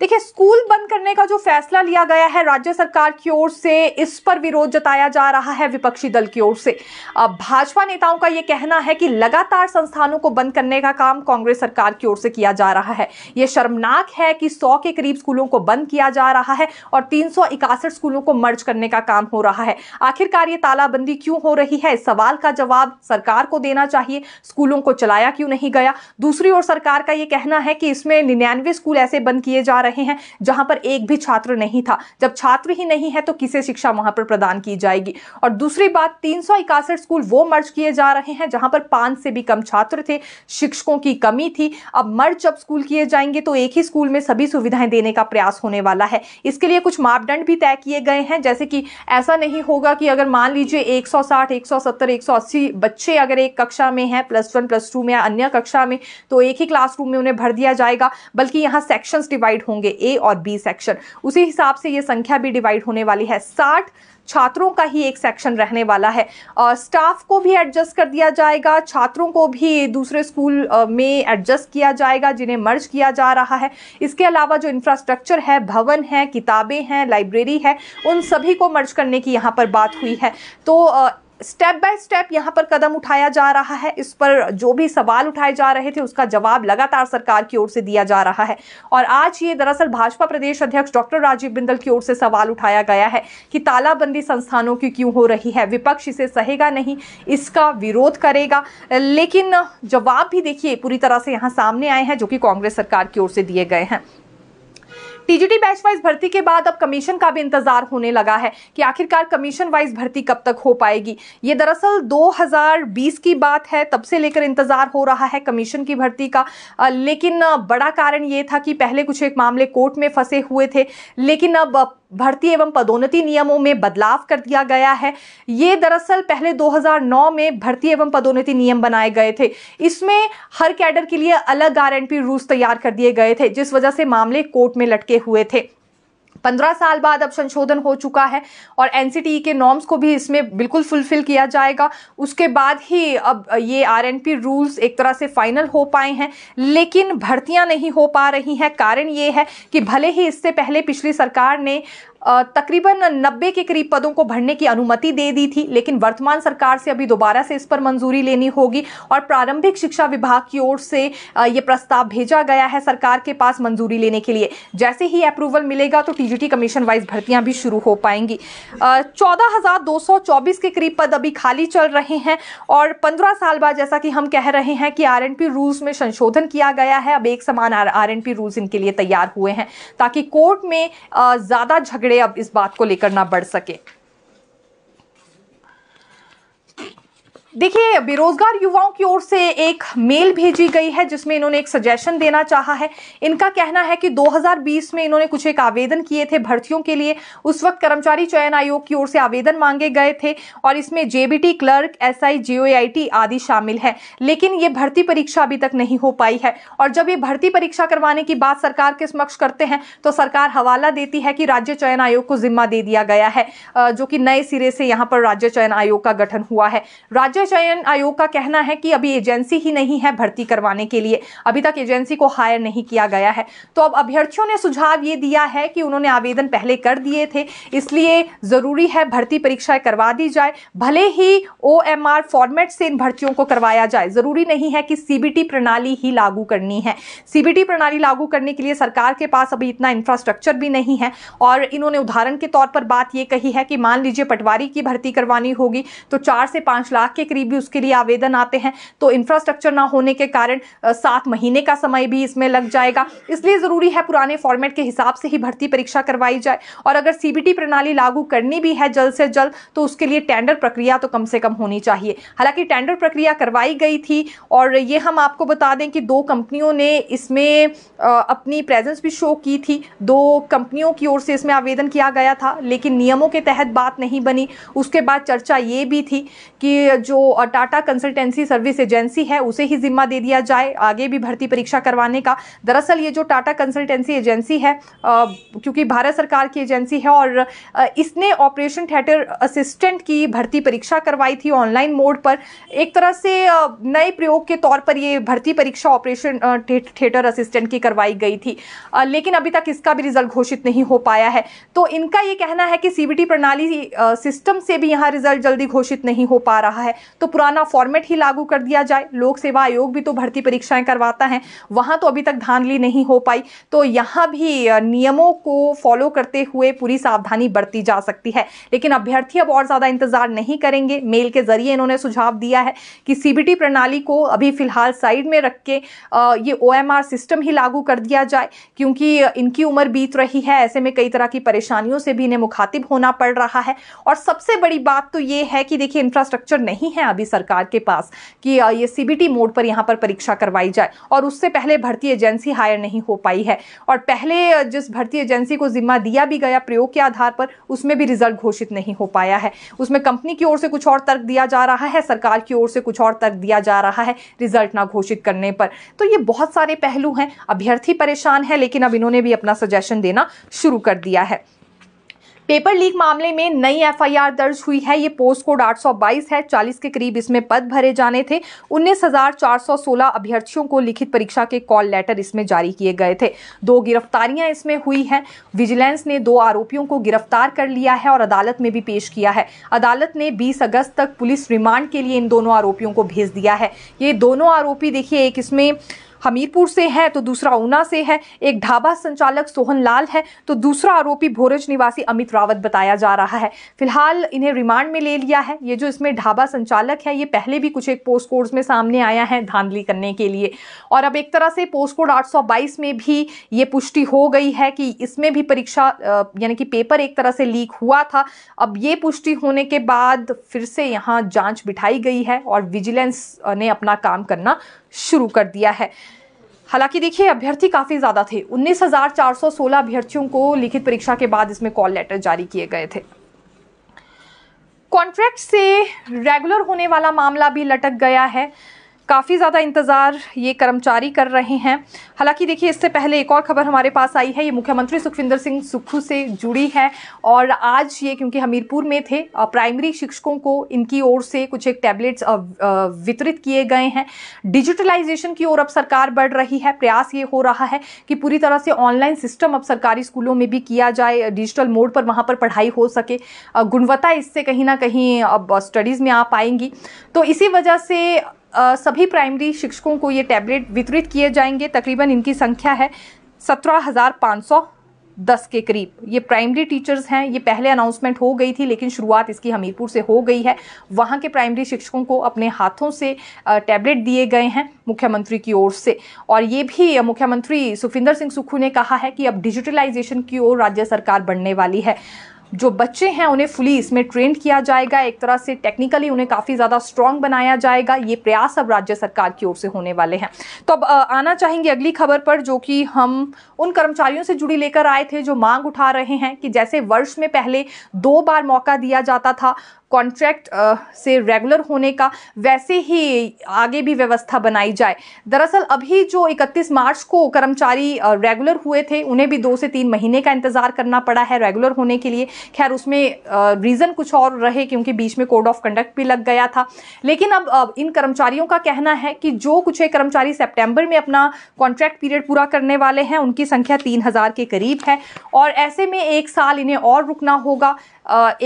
देखिए स्कूल बंद करने का जो फैसला लिया गया है राज्य सरकार की ओर से इस पर विरोध जताया जा रहा है विपक्षी दल की ओर से अब भाजपा नेताओं का यह कहना है कि लगातार संस्थानों को बंद करने का काम कांग्रेस सरकार की ओर से किया जा रहा है यह शर्मनाक है कि सौ के करीब स्कूलों को बंद किया जा रहा है और तीन स्कूलों को मर्ज करने का काम हो रहा है आखिरकार ये तालाबंदी क्यों हो रही है इस सवाल का जवाब सरकार को देना चाहिए स्कूलों को चलाया क्यों नहीं गया दूसरी ओर सरकार का ये कहना है कि इसमें निन्यानवे स्कूल ऐसे बंद किए जा रहे रहे हैं जहां पर एक भी छात्र नहीं था जब छात्र ही नहीं है तो किसे शिक्षा वहां पर प्रदान की जाएगी और दूसरी बात तीन स्कूल वो मर्ज किए जा रहे हैं जहां पर पांच से भी कम छात्र थे शिक्षकों की कमी थी अब मर्ज जब स्कूल किए जाएंगे तो एक ही स्कूल में सभी सुविधाएं देने का प्रयास होने वाला है इसके लिए कुछ मापदंड भी तय किए गए हैं जैसे कि ऐसा नहीं होगा कि अगर मान लीजिए 160, 170, 180 बच्चे अगर एक कक्षा में हैं प्लस वन प्लस टू में या अन्य कक्षा में तो एक ही क्लासरूम में उन्हें भर दिया जाएगा बल्कि यहाँ सेक्शंस डिवाइड होंगे होंगे ए और बी सेक्शन उसी हिसाब से ये संख्या भी डिवाइड होने वाली है साठ छात्रों का ही एक सेक्शन रहने वाला है आ, स्टाफ को भी एडजस्ट कर दिया जाएगा छात्रों को भी दूसरे स्कूल आ, में एडजस्ट किया जाएगा जिन्हें मर्ज किया जा रहा है इसके अलावा जो इंफ्रास्ट्रक्चर है भवन है किताबें हैं लाइब्रेरी है उन सभी को मर्ज करने की यहाँ पर बात हुई है तो आ, स्टेप बाय स्टेप यहाँ पर कदम उठाया जा रहा है इस पर जो भी सवाल उठाए जा रहे थे उसका जवाब लगातार सरकार की ओर से दिया जा रहा है और आज ये दरअसल भाजपा प्रदेश अध्यक्ष डॉक्टर राजीव बिंदल की ओर से सवाल उठाया गया है कि तालाबंदी संस्थानों की क्यों हो रही है विपक्ष इसे सहेगा नहीं इसका विरोध करेगा लेकिन जवाब भी देखिए पूरी तरह से यहाँ सामने आए हैं जो कि कांग्रेस सरकार की ओर से दिए गए हैं टीजीटी बैच वाइज भर्ती के बाद अब कमीशन का भी इंतजार होने लगा है कि आखिरकार कमीशन वाइज भर्ती कब तक हो पाएगी ये दरअसल 2020 की बात है तब से लेकर इंतजार हो रहा है कमीशन की भर्ती का लेकिन बड़ा कारण ये था कि पहले कुछ एक मामले कोर्ट में फंसे हुए थे लेकिन अब भर्ती एवं पदोन्नति नियमों में बदलाव कर दिया गया है ये दरअसल पहले 2009 में भर्ती एवं पदोन्नति नियम बनाए गए थे इसमें हर कैडर के लिए अलग आर एंड पी रूल्स तैयार कर दिए गए थे जिस वजह से मामले कोर्ट में लटके हुए थे पंद्रह साल बाद अब संशोधन हो चुका है और एन e के नॉर्म्स को भी इसमें बिल्कुल फुलफिल किया जाएगा उसके बाद ही अब ये आर रूल्स एक तरह से फाइनल हो पाए हैं लेकिन भर्तियां नहीं हो पा रही हैं कारण ये है कि भले ही इससे पहले पिछली सरकार ने तकरीबन नब्बे के करीब पदों को भरने की अनुमति दे दी थी लेकिन वर्तमान सरकार से अभी दोबारा से इस पर मंजूरी लेनी होगी और प्रारंभिक शिक्षा विभाग की ओर से ये प्रस्ताव भेजा गया है सरकार के पास मंजूरी लेने के लिए जैसे ही अप्रूवल मिलेगा तो टीजीटी कमीशन वाइज भर्तियां भी शुरू हो पाएंगी चौदह के करीब पद अभी खाली चल रहे हैं और पंद्रह साल बाद जैसा कि हम कह रहे हैं कि आर रूल्स में संशोधन किया गया है अब एक समान आर रूल्स इनके लिए तैयार हुए हैं ताकि कोर्ट में ज़्यादा झगड़े अब इस बात को लेकर ना बढ़ सके देखिए बेरोजगार युवाओं की ओर से एक मेल भेजी गई है जिसमें इन्होंने एक सजेशन देना चाहा है इनका कहना है कि 2020 में इन्होंने कुछ एक आवेदन किए थे भर्तियों के लिए उस वक्त कर्मचारी चयन आयोग की ओर से आवेदन मांगे गए थे और इसमें जेबीटी क्लर्क एसआई जीओआईटी आदि शामिल है लेकिन ये भर्ती परीक्षा अभी तक नहीं हो पाई है और जब ये भर्ती परीक्षा करवाने की बात सरकार के समक्ष करते हैं तो सरकार हवाला देती है कि राज्य चयन आयोग को जिम्मा दे दिया गया है जो कि नए सिरे से यहाँ पर राज्य चयन आयोग का गठन हुआ है राज्य राज्य चयन आयोग का कहना है कि अभी एजेंसी ही नहीं है भर्ती करवाने के लिए अभी तक एजेंसी को हायर नहीं किया गया है तो अब अभ्यर्थियों ने सुझाव ये दिया है कि उन्होंने आवेदन पहले कर दिए थे इसलिए ज़रूरी है भर्ती परीक्षाएं करवा दी जाए भले ही ओ फॉर्मेट से इन भर्तियों को करवाया जाए ज़रूरी नहीं है कि सी प्रणाली ही लागू करनी है सी प्रणाली लागू करने के लिए सरकार के पास अभी इतना इंफ्रास्ट्रक्चर भी नहीं है और इन्होंने उदाहरण के तौर पर बात ये कही है कि मान लीजिए पटवारी की भर्ती करवानी होगी तो चार से पांच लाख के करीब भी उसके लिए आवेदन आते हैं तो इंफ्रास्ट्रक्चर ना होने के कारण सात महीने का समय भी इसमें लग जाएगा इसलिए ज़रूरी है पुराने फॉर्मेट के हिसाब से ही भर्ती परीक्षा करवाई जाए और अगर सीबीटी प्रणाली लागू करनी भी है जल्द से जल्द तो उसके लिए टेंडर प्रक्रिया तो कम से कम होनी चाहिए हालांकि टेंडर प्रक्रिया करवाई गई थी और ये हम आपको बता दें कि दो कंपनियों ने इसमें अपनी प्रेजेंस भी शो की थी दो कंपनियों की ओर से इसमें आवेदन किया गया था लेकिन नियमों के तहत बात नहीं बनी उसके बाद चर्चा ये भी थी कि जो जो टाटा कंसल्टेंसी सर्विस एजेंसी है उसे ही जिम्मा दे दिया जाए आगे भी भर्ती परीक्षा करवाने का दरअसल ये जो टाटा कंसल्टेंसी एजेंसी है क्योंकि भारत सरकार की एजेंसी है और इसने ऑपरेशन थिएटर असिस्टेंट की भर्ती परीक्षा करवाई थी ऑनलाइन मोड पर एक तरह से नए प्रयोग के तौर पर ये भर्ती परीक्षा ऑपरेशन थिएटर असिस्टेंट की करवाई गई थी लेकिन अभी तक इसका भी रिजल्ट घोषित नहीं हो पाया है तो इनका ये कहना है कि सीबीटी प्रणाली सिस्टम से भी यहाँ रिजल्ट जल्दी घोषित नहीं हो पा रहा है तो पुराना फॉर्मेट ही लागू कर दिया जाए लोक सेवा आयोग भी तो भर्ती परीक्षाएं करवाता है वहां तो अभी तक धांधली नहीं हो पाई तो यहाँ भी नियमों को फॉलो करते हुए पूरी सावधानी बरती जा सकती है लेकिन अभ्यर्थी अब और ज़्यादा इंतजार नहीं करेंगे मेल के जरिए इन्होंने सुझाव दिया है कि सीबीटी प्रणाली को अभी फिलहाल साइड में रख के ये ओ सिस्टम ही लागू कर दिया जाए क्योंकि इनकी उम्र बीत रही है ऐसे में कई तरह की परेशानियों से भी इन्हें मुखातिब होना पड़ रहा है और सबसे बड़ी बात तो ये है कि देखिए इंफ्रास्ट्रक्चर नहीं है हैं अभी सरकार के पास कि ये सीबीटी मोड पर यहाँ पर परीक्षा करवाई जाए और उससे पहले भर्ती एजेंसी हायर नहीं हो पाई है और पहले जिस भर्ती एजेंसी को जिम्मा दिया भी गया प्रयोग के आधार पर उसमें भी रिजल्ट घोषित नहीं हो पाया है उसमें कंपनी की ओर से कुछ और तर्क दिया जा रहा है सरकार की ओर से कुछ और तर्क दिया जा रहा है रिजल्ट ना घोषित करने पर तो ये बहुत सारे पहलू हैं अभ्यर्थी परेशान है लेकिन अब इन्होंने भी अपना सजेशन देना शुरू कर दिया है पेपर लीक मामले में नई एफआईआर दर्ज हुई है ये पोस्ट कोड 822 है 40 के करीब इसमें पद भरे जाने थे 19,416 अभ्यर्थियों को लिखित परीक्षा के कॉल लेटर इसमें जारी किए गए थे दो गिरफ्तारियां इसमें हुई हैं विजिलेंस ने दो आरोपियों को गिरफ्तार कर लिया है और अदालत में भी पेश किया है अदालत ने बीस अगस्त तक पुलिस रिमांड के लिए इन दोनों आरोपियों को भेज दिया है ये दोनों आरोपी देखिए एक इसमें हमीरपुर से है तो दूसरा ऊना से है एक ढाबा संचालक सोहन लाल है तो दूसरा आरोपी भोरज निवासी अमित रावत बताया जा रहा है फिलहाल इन्हें रिमांड में ले लिया है ये जो इसमें ढाबा संचालक है ये पहले भी कुछ एक पोस्ट कोड्स में सामने आया है धांधली करने के लिए और अब एक तरह से पोस्ट कोड आठ में भी ये पुष्टि हो गई है कि इसमें भी परीक्षा यानी कि पेपर एक तरह से लीक हुआ था अब ये पुष्टि होने के बाद फिर से यहाँ जांच बिठाई गई है और विजिलेंस ने अपना काम करना शुरू कर दिया है हालांकि देखिए अभ्यर्थी काफ़ी ज़्यादा थे 19,416 अभ्यर्थियों को लिखित परीक्षा के बाद इसमें कॉल लेटर जारी किए गए थे कॉन्ट्रैक्ट से रेगुलर होने वाला मामला भी लटक गया है काफ़ी ज़्यादा इंतज़ार ये कर्मचारी कर रहे हैं हालांकि देखिए इससे पहले एक और खबर हमारे पास आई है ये मुख्यमंत्री सुखविंदर सिंह सुक्खू से जुड़ी है और आज ये क्योंकि हमीरपुर में थे प्राइमरी शिक्षकों को इनकी ओर से कुछ एक टैबलेट्स वितरित किए गए हैं डिजिटलाइजेशन की ओर अब सरकार बढ़ रही है प्रयास ये हो रहा है कि पूरी तरह से ऑनलाइन सिस्टम अब सरकारी स्कूलों में भी किया जाए डिजिटल मोड पर वहाँ पर पढ़ाई हो सके गुणवत्ता इससे कहीं ना कहीं अब स्टडीज़ में आ पाएंगी तो इसी वजह से सभी प्राइमरी शिक्षकों को ये टैबलेट वितरित किए जाएंगे तकरीबन इनकी संख्या है सत्रह हज़ार पाँच सौ दस के करीब ये प्राइमरी टीचर्स हैं ये पहले अनाउंसमेंट हो गई थी लेकिन शुरुआत इसकी हमीरपुर से हो गई है वहाँ के प्राइमरी शिक्षकों को अपने हाथों से टैबलेट दिए गए हैं मुख्यमंत्री की ओर से और ये भी मुख्यमंत्री सुखविंदर सिंह सुक्खू ने कहा है कि अब डिजिटलाइजेशन की ओर राज्य सरकार बढ़ने वाली है जो बच्चे हैं उन्हें फुली इसमें ट्रेंड किया जाएगा एक तरह से टेक्निकली उन्हें काफ़ी ज़्यादा स्ट्रांग बनाया जाएगा ये प्रयास अब राज्य सरकार की ओर से होने वाले हैं तो अब आना चाहेंगे अगली खबर पर जो कि हम उन कर्मचारियों से जुड़ी लेकर आए थे जो मांग उठा रहे हैं कि जैसे वर्ष में पहले दो बार मौका दिया जाता था कॉन्ट्रैक्ट uh, से रेगुलर होने का वैसे ही आगे भी व्यवस्था बनाई जाए दरअसल अभी जो 31 मार्च को कर्मचारी रेगुलर uh, हुए थे उन्हें भी दो से तीन महीने का इंतज़ार करना पड़ा है रेगुलर होने के लिए खैर उसमें रीज़न uh, कुछ और रहे क्योंकि बीच में कोड ऑफ कंडक्ट भी लग गया था लेकिन अब इन कर्मचारियों का कहना है कि जो कुछ कर्मचारी सेप्टेम्बर में अपना कॉन्ट्रैक्ट पीरियड पूरा करने वाले हैं उनकी संख्या तीन हज़ार के करीब है और ऐसे में एक साल इन्हें और रुकना होगा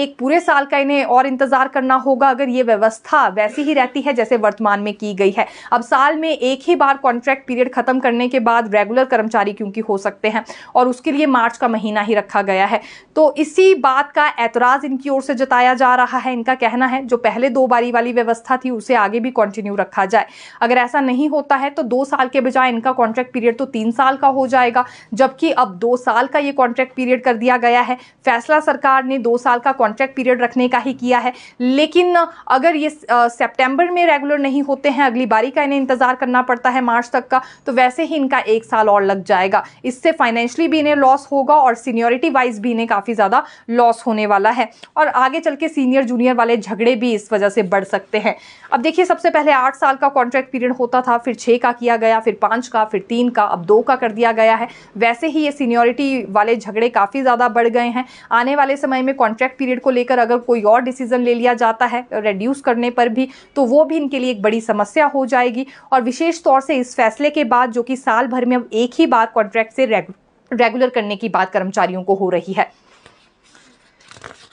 एक पूरे साल का इन्हें और इंतजार करना होगा अगर ये व्यवस्था वैसी ही रहती है जैसे वर्तमान में की गई है अब साल में एक ही बार कॉन्ट्रैक्ट पीरियड खत्म करने के बाद रेगुलर कर्मचारी क्योंकि हो सकते हैं और उसके लिए मार्च का महीना ही रखा गया है तो इसी बात का एतराज़ इनकी ओर से जताया जा रहा है इनका कहना है जो पहले दो बारी वाली व्यवस्था थी उसे आगे भी कंटिन्यू रखा जाए अगर ऐसा नहीं होता है तो दो साल के बजाय इनका कॉन्ट्रैक्ट पीरियड तो तीन साल का हो जाएगा जबकि अब दो साल का ये कॉन्ट्रैक्ट पीरियड कर दिया गया है फैसला सरकार ने दो साल का कॉन्ट्रैक्ट पीरियड रखने का ही किया किया है लेकिन अगर ये सेप्टेम्बर में रेगुलर नहीं होते हैं अगली बारी का इन्हें इंतज़ार करना पड़ता है मार्च तक का तो वैसे ही इनका एक साल और लग जाएगा इससे फाइनेंशियली भी इन्हें लॉस होगा और सीनियोरिटी वाइज भी इन्हें काफ़ी ज़्यादा लॉस होने वाला है और आगे चल के सीनियर जूनियर वाले झगड़े भी इस वजह से बढ़ सकते हैं अब देखिए सबसे पहले आठ साल का कॉन्ट्रैक्ट पीरियड होता था फिर छः का किया गया फिर पाँच का फिर तीन का अब दो का कर दिया गया है वैसे ही ये सीनियोरिटी वाले झगड़े काफ़ी ज़्यादा बढ़ गए हैं आने वाले समय में कॉन्ट्रैक्ट पीरियड को लेकर अगर कोई और डिसीजन ऑक्सीजन ले लिया जाता है रेड्यूस करने पर भी तो वो भी इनके लिए एक बड़ी समस्या हो जाएगी और विशेष तौर से इस फैसले के बाद जो कि साल भर में अब एक ही बार कॉन्ट्रैक्ट से रेगुलर करने की बात कर्मचारियों को हो रही है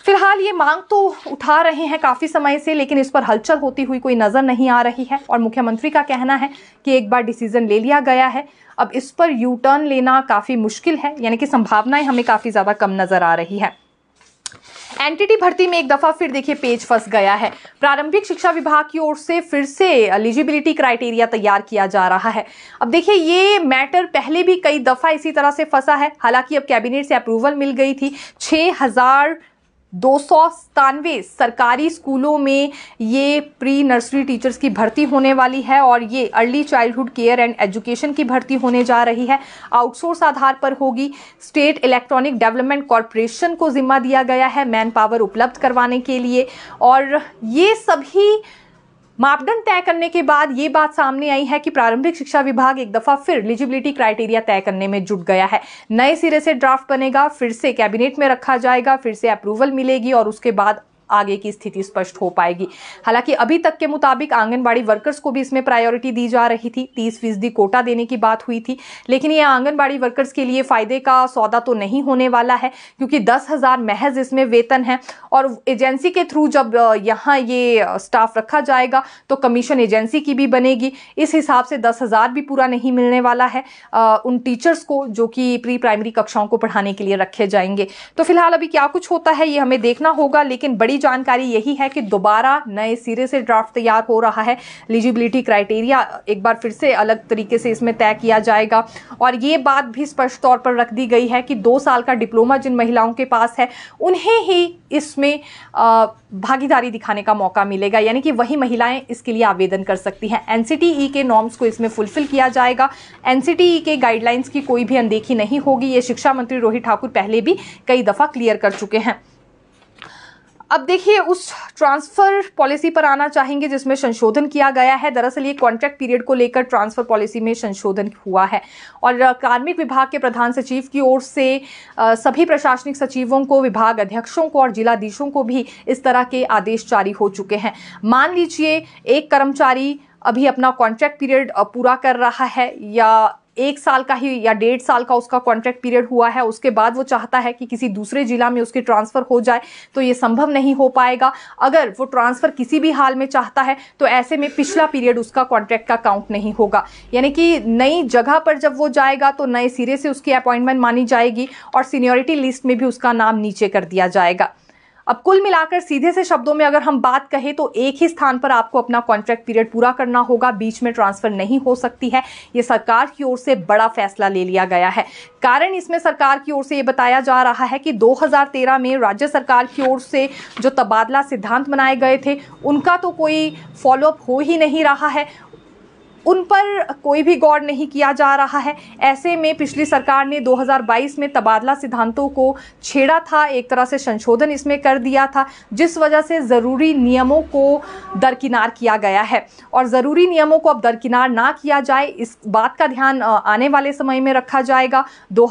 फिलहाल ये मांग तो उठा रहे हैं काफ़ी समय से लेकिन इस पर हलचल होती हुई कोई नज़र नहीं आ रही है और मुख्यमंत्री का कहना है कि एक बार डिसीजन ले लिया गया है अब इस पर यू टर्न लेना काफ़ी मुश्किल है यानी कि संभावनाएं हमें काफ़ी ज़्यादा कम नज़र आ रही है एनटीटी भर्ती में एक दफ़ा फिर देखिए पेज फंस गया है प्रारंभिक शिक्षा विभाग की ओर से फिर से एलिजिबिलिटी क्राइटेरिया तैयार किया जा रहा है अब देखिए ये मैटर पहले भी कई दफ़ा इसी तरह से फंसा है हालांकि अब कैबिनेट से अप्रूवल मिल गई थी छह दो सरकारी स्कूलों में ये प्री नर्सरी टीचर्स की भर्ती होने वाली है और ये early childhood care and education की भर्ती होने जा रही है आउटसोर्स आधार पर होगी स्टेट इलेक्ट्रॉनिक डेवलपमेंट कॉरपोरेशन को जिम्मा दिया गया है मैन पावर उपलब्ध करवाने के लिए और ये सभी मापदंड तय करने के बाद ये बात सामने आई है कि प्रारंभिक शिक्षा विभाग एक दफा फिर एलिजिबिलिटी क्राइटेरिया तय करने में जुट गया है नए सिरे से ड्राफ्ट बनेगा फिर से कैबिनेट में रखा जाएगा फिर से अप्रूवल मिलेगी और उसके बाद आगे की स्थिति स्पष्ट हो पाएगी हालांकि अभी तक के मुताबिक आंगनबाड़ी वर्कर्स को भी इसमें प्रायोरिटी दी जा रही थी तीस फीसदी कोटा देने की बात हुई थी लेकिन ये आंगनबाड़ी वर्कर्स के लिए फ़ायदे का सौदा तो नहीं होने वाला है क्योंकि दस हज़ार महज इसमें वेतन है और एजेंसी के थ्रू जब यहाँ ये स्टाफ रखा जाएगा तो कमीशन एजेंसी की भी बनेगी इस हिसाब से दस हज़ार भी पूरा नहीं मिलने वाला है उन टीचर्स को जो कि प्री प्राइमरी कक्षाओं को पढ़ाने के लिए रखे जाएंगे तो फिलहाल अभी क्या कुछ होता है ये हमें देखना होगा लेकिन बड़ी बड़ी जानकारी यही है कि दोबारा नए सिरे से ड्राफ्ट तैयार हो रहा है एलिजिबिलिटी क्राइटेरिया एक बार फिर से अलग तरीके से इसमें तय किया जाएगा और ये बात भी स्पष्ट तौर पर रख दी गई है कि दो साल का डिप्लोमा जिन महिलाओं के पास है उन्हें ही इसमें भागीदारी दिखाने का मौका मिलेगा यानी कि वही महिलाएं इसके लिए आवेदन कर सकती हैं एन e के नॉर्म्स को इसमें फुलफिल किया जाएगा एन e के गाइडलाइंस की कोई भी अनदेखी नहीं होगी ये शिक्षा मंत्री रोहित ठाकुर पहले भी कई दफ़ा क्लियर कर चुके हैं अब देखिए उस ट्रांसफर पॉलिसी पर आना चाहेंगे जिसमें संशोधन किया गया है दरअसल ये कॉन्ट्रैक्ट पीरियड को लेकर ट्रांसफर पॉलिसी में संशोधन हुआ है और कार्मिक विभाग के प्रधान सचिव की ओर से सभी प्रशासनिक सचिवों को विभाग अध्यक्षों को और जिलाधीशों को भी इस तरह के आदेश जारी हो चुके हैं मान लीजिए एक कर्मचारी अभी अपना कॉन्ट्रैक्ट पीरियड पूरा कर रहा है या एक साल का ही या डेढ़ साल का उसका कॉन्ट्रैक्ट पीरियड हुआ है उसके बाद वो चाहता है कि किसी दूसरे जिला में उसकी ट्रांसफ़र हो जाए तो ये संभव नहीं हो पाएगा अगर वो ट्रांसफ़र किसी भी हाल में चाहता है तो ऐसे में पिछला पीरियड उसका कॉन्ट्रैक्ट का काउंट नहीं होगा यानी कि नई जगह पर जब वो जाएगा तो नए सिरे से उसकी अपॉइंटमेंट मानी जाएगी और सीनियोरिटी लिस्ट में भी उसका नाम नीचे कर दिया जाएगा अब कुल मिलाकर सीधे से शब्दों में अगर हम बात कहें तो एक ही स्थान पर आपको अपना कॉन्ट्रैक्ट पीरियड पूरा करना होगा बीच में ट्रांसफर नहीं हो सकती है ये सरकार की ओर से बड़ा फैसला ले लिया गया है कारण इसमें सरकार की ओर से ये बताया जा रहा है कि 2013 में राज्य सरकार की ओर से जो तबादला सिद्धांत बनाए गए थे उनका तो कोई फॉलोअप हो ही नहीं रहा है उन पर कोई भी गौर नहीं किया जा रहा है ऐसे में पिछली सरकार ने 2022 में तबादला सिद्धांतों को छेड़ा था एक तरह से संशोधन इसमें कर दिया था जिस वजह से ज़रूरी नियमों को दरकिनार किया गया है और ज़रूरी नियमों को अब दरकिनार ना किया जाए इस बात का ध्यान आने वाले समय में रखा जाएगा दो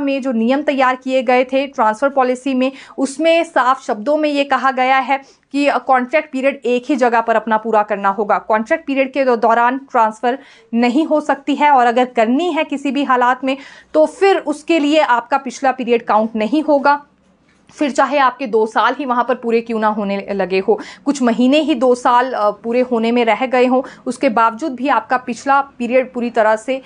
में जो नियम तैयार किए गए थे ट्रांसफ़र पॉलिसी में उसमें साफ शब्दों में ये कहा गया है कि कॉन्ट्रैक्ट पीरियड एक ही जगह पर अपना पूरा करना होगा कॉन्ट्रैक्ट पीरियड के दौरान ट्रांसफ़र नहीं हो सकती है और अगर करनी है किसी भी हालात में तो फिर उसके लिए आपका पिछला पीरियड काउंट नहीं होगा फिर चाहे आपके दो साल ही वहाँ पर पूरे क्यों ना होने लगे हो कुछ महीने ही दो साल पूरे होने में रह गए हों उसके बावजूद भी आपका पिछला पीरियड पूरी तरह से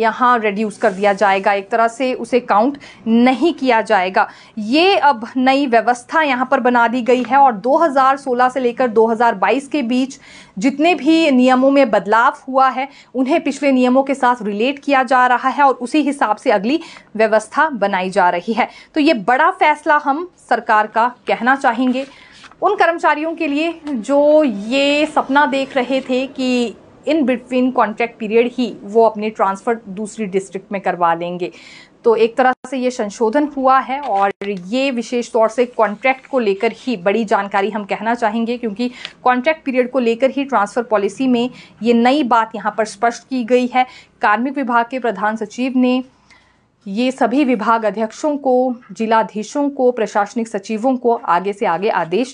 यहाँ रिड्यूस कर दिया जाएगा एक तरह से उसे काउंट नहीं किया जाएगा ये अब नई व्यवस्था यहाँ पर बना दी गई है और 2016 से लेकर 2022 के बीच जितने भी नियमों में बदलाव हुआ है उन्हें पिछले नियमों के साथ रिलेट किया जा रहा है और उसी हिसाब से अगली व्यवस्था बनाई जा रही है तो ये बड़ा फैसला फैसला हम सरकार का कहना चाहेंगे उन कर्मचारियों के लिए जो ये सपना देख रहे थे कि इन बिटवीन कॉन्ट्रैक्ट पीरियड ही वो अपने ट्रांसफ़र दूसरी डिस्ट्रिक्ट में करवा लेंगे तो एक तरह से ये संशोधन हुआ है और ये विशेष तौर से कॉन्ट्रैक्ट को लेकर ही बड़ी जानकारी हम कहना चाहेंगे क्योंकि कॉन्ट्रैक्ट पीरियड को लेकर ही ट्रांसफ़र पॉलिसी में ये नई बात यहाँ पर स्पष्ट की गई है कार्मिक विभाग के प्रधान सचिव ने ये सभी विभाग अध्यक्षों को जिलाधीशों को प्रशासनिक सचिवों को आगे से आगे आदेश